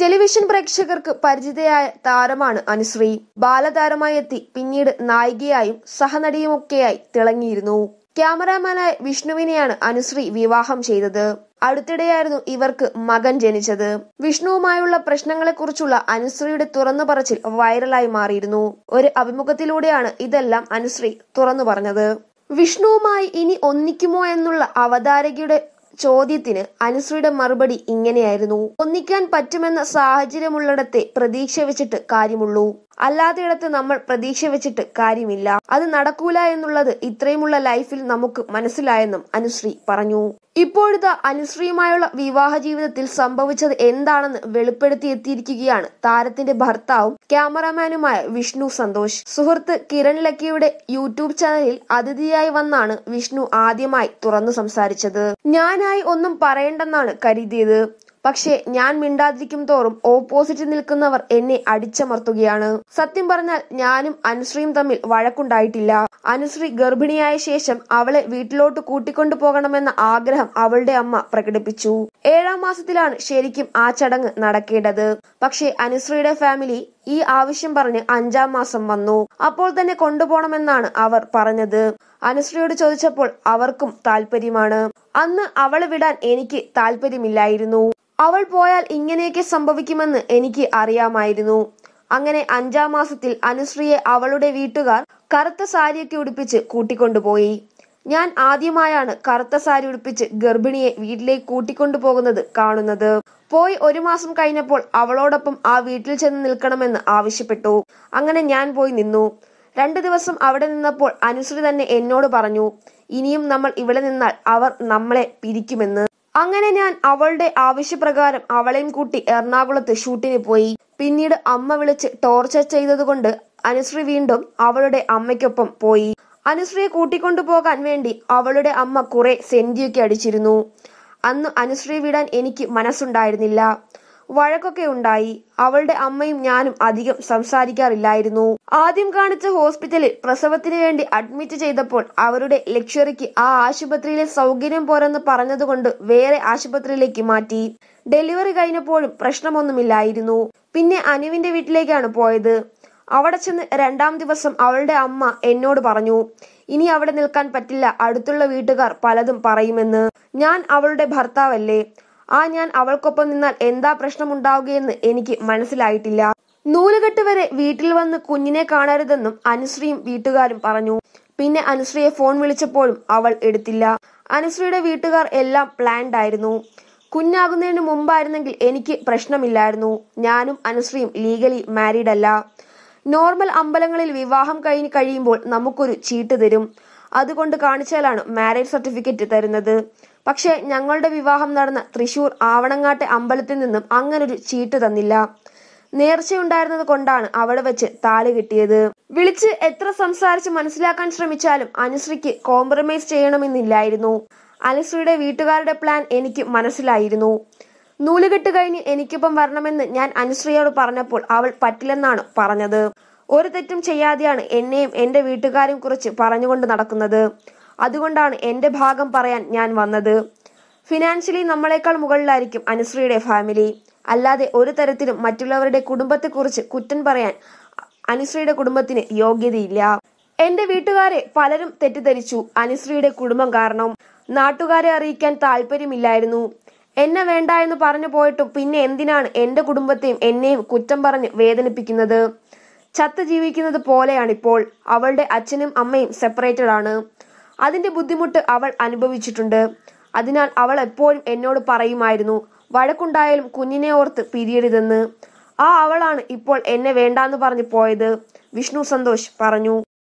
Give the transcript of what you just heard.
television പ്രേക്ഷകർക്ക് പരിചിതയായ താരമാണ് അനുശ്രീ ബാലതാരമായി എത്തി പിന്നീട് നായികയായും സഹനടിയുമൊക്കെയായി തിളങ്ങിയിരുന്നു ക്യാമറാമാനായ വിഷ്ണുവിനെയാണ് അനുശ്രീ വിവാഹം ചെയ്തത് അടുത്തിടെയായിരുന്നു ഇവർക്ക് മകൻ ജനിച്ചത് വിഷ്ണുവുമായുള്ള പ്രശ്നങ്ങളെക്കുറിച്ചുള്ള അനുശ്രീയുടെ തുറന്നു പറച്ചിൽ വൈറലായി മാറിയിരുന്നു ഒരു അഭിമുഖത്തിലൂടെയാണ് ഇതെല്ലാം അനുശ്രീ തുറന്നു പറഞ്ഞത് വിഷ്ണുവുമായി ഇനി ഒന്നിക്കുമോ എന്നുള്ള അവതാരകയുടെ ചോദ്യത്തിന് അനുശ്രീയുടെ മറുപടി ഇങ്ങനെയായിരുന്നു ഒന്നിക്കാൻ പറ്റുമെന്ന സാഹചര്യമുള്ളിടത്തെ പ്രതീക്ഷ വെച്ചിട്ട് കാര്യമുള്ളൂ അല്ലാത്തയിടത്ത് നമ്മൾ പ്രതീക്ഷ വെച്ചിട്ട് കാര്യമില്ല അത് നടക്കൂല എന്നുള്ളത് ഇത്രയുമുള്ള ലൈഫിൽ നമുക്ക് മനസ്സിലായെന്നും അനുശ്രീ പറഞ്ഞു ഇപ്പോഴത്തെ അനുശ്രീയുമായുള്ള വിവാഹ ജീവിതത്തിൽ സംഭവിച്ചത് എന്താണെന്ന് വെളിപ്പെടുത്തി എത്തിയിരിക്കുകയാണ് താരത്തിന്റെ ഭർത്താവും ക്യാമറാമാനുമായ വിഷ്ണു സന്തോഷ് സുഹൃത്ത് കിരൺ ലക്കിയുടെ യൂട്യൂബ് ചാനലിൽ അതിഥിയായി വന്നാണ് വിഷ്ണു ആദ്യമായി തുറന്നു സംസാരിച്ചത് ഞാൻ അതിനായി ഒന്നും പറയണ്ടെന്നാണ് കരുതിയത് പക്ഷേ ഞാൻ മിണ്ടാതിരിക്കും തോറും ഓപ്പോസിറ്റ് നിൽക്കുന്നവർ എന്നെ അടിച്ചമർത്തുകയാണ് സത്യം പറഞ്ഞാൽ ഞാനും അനുശ്രീയും തമ്മിൽ വഴക്കുണ്ടായിട്ടില്ല അനുശ്രീ ഗർഭിണിയായ ശേഷം അവളെ വീട്ടിലോട്ട് കൂട്ടിക്കൊണ്ടു പോകണമെന്ന ആഗ്രഹം അവളുടെ അമ്മ പ്രകടിപ്പിച്ചു ഏഴാം മാസത്തിലാണ് ശരിക്കും ആ ചടങ്ങ് നടക്കേണ്ടത് പക്ഷേ അനുശ്രീയുടെ ഫാമിലി ഈ ആവശ്യം പറഞ്ഞ് അഞ്ചാം മാസം വന്നു അപ്പോൾ തന്നെ കൊണ്ടുപോകണമെന്നാണ് അവർ പറഞ്ഞത് അനുശ്രീയോട് ചോദിച്ചപ്പോൾ അവർക്കും താല്പര്യമാണ് അന്ന് അവളെ വിടാൻ എനിക്ക് താല്പര്യമില്ലായിരുന്നു അവൾ പോയാൽ ഇങ്ങനെയൊക്കെ സംഭവിക്കുമെന്ന് എനിക്ക് അറിയാമായിരുന്നു അങ്ങനെ അഞ്ചാം മാസത്തിൽ അനുശ്രീയെ അവളുടെ വീട്ടുകാർ കറുത്ത സാരിയൊക്കെ ഉടുപ്പിച്ച് കൂട്ടിക്കൊണ്ടുപോയി ഞാൻ ആദ്യമായാണ് കറുത്ത സാരി ഉടുപ്പിച്ച് ഗർഭിണിയെ വീട്ടിലേക്ക് കൂട്ടിക്കൊണ്ടുപോകുന്നത് കാണുന്നത് പോയി ഒരു മാസം കഴിഞ്ഞപ്പോൾ അവളോടൊപ്പം ആ വീട്ടിൽ ചെന്ന് നിൽക്കണമെന്ന് ആവശ്യപ്പെട്ടു അങ്ങനെ ഞാൻ പോയി നിന്നു രണ്ടു ദിവസം അവിടെ നിന്നപ്പോൾ അനുശ്രീ തന്നെ എന്നോട് പറഞ്ഞു ഇനിയും നമ്മൾ ഇവിടെ നിന്നാൽ അവർ നമ്മളെ പിരിക്കുമെന്ന് അങ്ങനെ ഞാൻ അവളുടെ ആവശ്യപ്രകാരം അവളെയും കൂട്ടി എറണാകുളത്ത് ഷൂട്ടിന് പോയി പിന്നീട് അമ്മ വിളിച്ച് ടോർച്ചർ ചെയ്തതുകൊണ്ട് അനുശ്രീ വീണ്ടും അവളുടെ അമ്മയ്ക്കൊപ്പം പോയി അനുശ്രീയെ കൂട്ടിക്കൊണ്ടു പോകാൻ വേണ്ടി അവളുടെ അമ്മ കുറെ സെന്റിയൊക്കെ അടിച്ചിരുന്നു അന്ന് അനുശ്രീ വിടാൻ എനിക്ക് മനസ്സുണ്ടായിരുന്നില്ല വഴക്കൊക്കെ ഉണ്ടായി അവളുടെ അമ്മയും ഞാനും അധികം സംസാരിക്കാറില്ലായിരുന്നു ആദ്യം കാണിച്ച ഹോസ്പിറ്റലിൽ പ്രസവത്തിന് വേണ്ടി അഡ്മിറ്റ് ചെയ്തപ്പോൾ അവരുടെ ലക്ഷറിക്ക് ആ ആശുപത്രിയിലെ സൗകര്യം പോരെന്ന് പറഞ്ഞതുകൊണ്ട് വേറെ ആശുപത്രിയിലേക്ക് മാറ്റി ഡെലിവറി കഴിഞ്ഞപ്പോഴും പ്രശ്നമൊന്നുമില്ലായിരുന്നു പിന്നെ അനുവിന്റെ വീട്ടിലേക്കാണ് പോയത് അവിടെ ചെന്ന് രണ്ടാം ദിവസം അവളുടെ അമ്മ എന്നോട് പറഞ്ഞു ഇനി അവിടെ നിൽക്കാൻ പറ്റില്ല അടുത്തുള്ള വീട്ടുകാർ പലതും പറയുമെന്ന് ഞാൻ അവളുടെ ഭർത്താവല്ലേ ആ ഞാൻ അവൾക്കൊപ്പം നിന്നാൽ എന്താ പ്രശ്നമുണ്ടാവുകയെന്ന് എനിക്ക് മനസ്സിലായിട്ടില്ല നൂലുകെട്ട് വരെ വീട്ടിൽ വന്ന് കുഞ്ഞിനെ കാണരുതെന്നും അനുശ്രീയും വീട്ടുകാരും പറഞ്ഞു പിന്നെ അനുശ്രീയെ ഫോൺ വിളിച്ചപ്പോഴും അവൾ എടുത്തില്ല അനുശ്രീയുടെ വീട്ടുകാർ എല്ലാം പ്ലാൻഡ് ആയിരുന്നു കുഞ്ഞാകുന്നതിന് മുമ്പായിരുന്നെങ്കിൽ എനിക്ക് പ്രശ്നമില്ലായിരുന്നു ഞാനും അനുശ്രീയും ലീഗലി മാരീഡ് അല്ല നോർമൽ അമ്പലങ്ങളിൽ വിവാഹം കഴിഞ്ഞ് കഴിയുമ്പോൾ നമുക്കൊരു ചീട്ട് തരും അതുകൊണ്ട് കാണിച്ചാലാണ് മാരേജ് സർട്ടിഫിക്കറ്റ് തരുന്നത് പക്ഷേ ഞങ്ങളുടെ വിവാഹം നടന്ന തൃശൂർ ആവണങ്ങാട്ടെ അമ്പലത്തിൽ നിന്നും അങ്ങനൊരു ചീട്ട് തന്നില്ല നേർച്ചയുണ്ടായിരുന്നത് കൊണ്ടാണ് അവിടെ വെച്ച് താലി കിട്ടിയത് വിളിച്ച് എത്ര സംസാരിച്ച് മനസ്സിലാക്കാൻ ശ്രമിച്ചാലും അനുശ്രീക്ക് കോംപ്രമൈസ് ചെയ്യണമെന്നില്ലായിരുന്നു അനുശ്രീയുടെ വീട്ടുകാരുടെ പ്ലാൻ എനിക്ക് മനസ്സിലായിരുന്നു നൂലുകെട്ട് കഴിഞ്ഞ് എനിക്കൊപ്പം വരണമെന്ന് ഞാൻ അനുശ്രീയോട് പറഞ്ഞപ്പോൾ അവൾ പറ്റില്ലെന്നാണ് പറഞ്ഞത് ഒരു തെറ്റും ചെയ്യാതെയാണ് എന്നെയും എൻ്റെ വീട്ടുകാരെയും കുറിച്ച് പറഞ്ഞുകൊണ്ട് നടക്കുന്നത് അതുകൊണ്ടാണ് എൻ്റെ ഭാഗം പറയാൻ ഞാൻ വന്നത് ഫിനാൻഷ്യലി നമ്മളെക്കാൾ മുകളിലായിരിക്കും അനുശ്രീയുടെ ഫാമിലി അല്ലാതെ ഒരു തരത്തിലും മറ്റുള്ളവരുടെ കുടുംബത്തെക്കുറിച്ച് കുറ്റം പറയാൻ അനുശ്രീയുടെ കുടുംബത്തിന് യോഗ്യതയില്ല എന്റെ വീട്ടുകാരെ പലരും തെറ്റിദ്ധരിച്ചു അനുശ്രീയുടെ കുടുംബം കാരണം നാട്ടുകാരെ അറിയിക്കാൻ താല്പര്യമില്ലായിരുന്നു എന്നെ വേണ്ട എന്ന് പറഞ്ഞു പോയിട്ടും പിന്നെ എന്തിനാണ് എന്റെ കുടുംബത്തെയും എന്നെയും കുറ്റം പറഞ്ഞ് വേദനിപ്പിക്കുന്നത് ചത്ത് ജീവിക്കുന്നത് പോലെയാണിപ്പോൾ അവളുടെ അച്ഛനും അമ്മയും സെപ്പറേറ്റഡ് ആണ് അതിന്റെ ബുദ്ധിമുട്ട് അവൾ അനുഭവിച്ചിട്ടുണ്ട് അതിനാൽ അവൾ എപ്പോഴും എന്നോട് പറയുമായിരുന്നു വഴക്കുണ്ടായാലും കുഞ്ഞിനെ ഓർത്ത് പിരിയരുതെന്ന് ആ അവളാണ് ഇപ്പോൾ എന്നെ വേണ്ടാന്ന് പറഞ്ഞു പോയത് വിഷ്ണു സന്തോഷ് പറഞ്ഞു